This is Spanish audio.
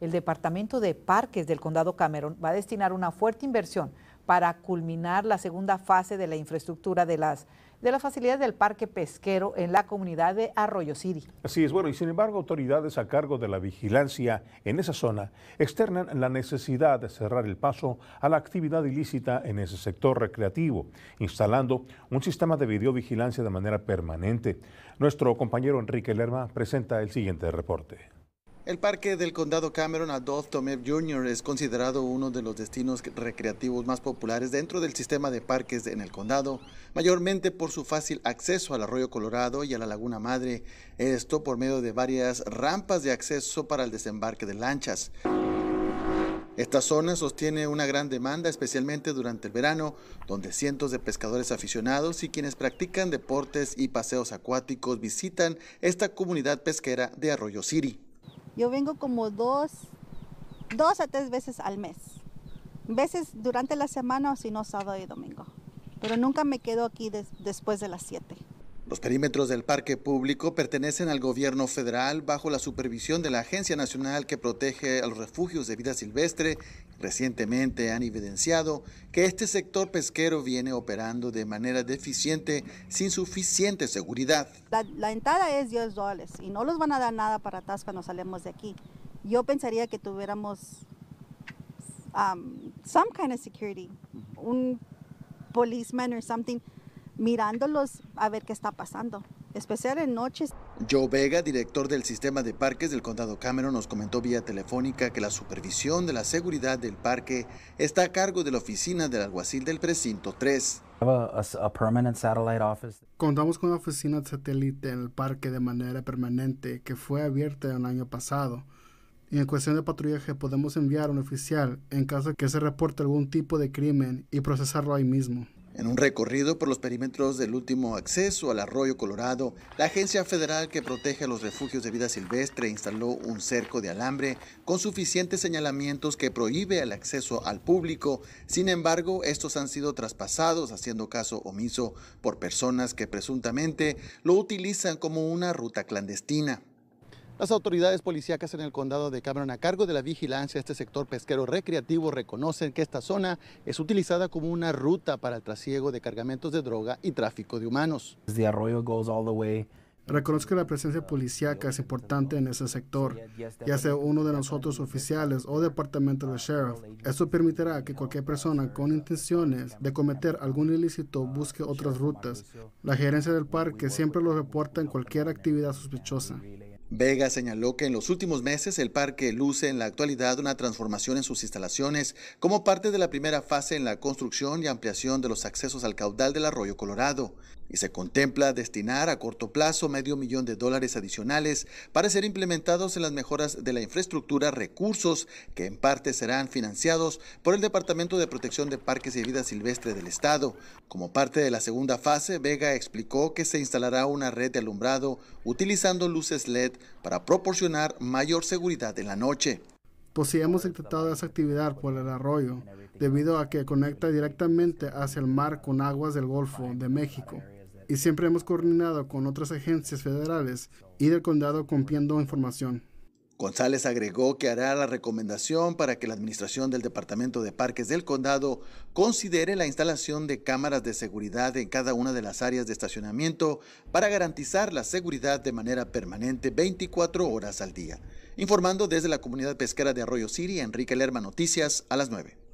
el Departamento de Parques del Condado Cameron va a destinar una fuerte inversión para culminar la segunda fase de la infraestructura de las de las facilidades del parque pesquero en la comunidad de Arroyo City. Así es, bueno, y sin embargo autoridades a cargo de la vigilancia en esa zona externan la necesidad de cerrar el paso a la actividad ilícita en ese sector recreativo, instalando un sistema de videovigilancia de manera permanente. Nuestro compañero Enrique Lerma presenta el siguiente reporte. El parque del condado Cameron Adolph Tomé Jr. es considerado uno de los destinos recreativos más populares dentro del sistema de parques en el condado, mayormente por su fácil acceso al arroyo Colorado y a la Laguna Madre, esto por medio de varias rampas de acceso para el desembarque de lanchas. Esta zona sostiene una gran demanda, especialmente durante el verano, donde cientos de pescadores aficionados y quienes practican deportes y paseos acuáticos visitan esta comunidad pesquera de Arroyo City. Yo vengo como dos, dos a tres veces al mes. Veces durante la semana o si no sábado y domingo. Pero nunca me quedo aquí después de las siete. Los perímetros del parque público pertenecen al gobierno federal bajo la supervisión de la Agencia Nacional que protege a los refugios de vida silvestre. Recientemente han evidenciado que este sector pesquero viene operando de manera deficiente, sin suficiente seguridad. La, entrada es 10 dólares y no los van a dar nada para atrás cuando salemos de aquí. Yo pensaría que tuviéramos um, some kind of security, un policeman or something mirándolos a ver qué está pasando, especial en noches. Joe Vega, director del sistema de parques del condado Cameron, nos comentó vía telefónica que la supervisión de la seguridad del parque está a cargo de la oficina del alguacil del precinto 3. Contamos con una oficina de satélite en el parque de manera permanente que fue abierta el año pasado. Y en cuestión de patrullaje podemos enviar a un oficial en caso de que se reporte algún tipo de crimen y procesarlo ahí mismo. En un recorrido por los perímetros del último acceso al arroyo Colorado, la Agencia Federal que protege los refugios de vida silvestre instaló un cerco de alambre con suficientes señalamientos que prohíbe el acceso al público. Sin embargo, estos han sido traspasados haciendo caso omiso por personas que presuntamente lo utilizan como una ruta clandestina. Las autoridades policíacas en el condado de Cameron a cargo de la vigilancia de este sector pesquero recreativo reconocen que esta zona es utilizada como una ruta para el trasiego de cargamentos de droga y tráfico de humanos. Reconozco que la presencia policíaca es importante en ese sector, ya sea uno de nosotros oficiales o departamento de sheriff. Esto permitirá que cualquier persona con intenciones de cometer algún ilícito busque otras rutas. La gerencia del parque siempre lo reporta en cualquier actividad sospechosa. Vega señaló que en los últimos meses el parque luce en la actualidad una transformación en sus instalaciones como parte de la primera fase en la construcción y ampliación de los accesos al caudal del arroyo Colorado y se contempla destinar a corto plazo medio millón de dólares adicionales para ser implementados en las mejoras de la infraestructura, recursos que en parte serán financiados por el Departamento de Protección de Parques y Vida Silvestre del Estado. Como parte de la segunda fase, Vega explicó que se instalará una red de alumbrado utilizando luces LED para proporcionar mayor seguridad en la noche. Pues si hemos intentado esa actividad por el arroyo, debido a que conecta directamente hacia el mar con aguas del Golfo de México y siempre hemos coordinado con otras agencias federales y del condado compiendo información. González agregó que hará la recomendación para que la Administración del Departamento de Parques del Condado considere la instalación de cámaras de seguridad en cada una de las áreas de estacionamiento para garantizar la seguridad de manera permanente 24 horas al día. Informando desde la comunidad pesquera de Arroyo City, Enrique Lerma Noticias a las 9.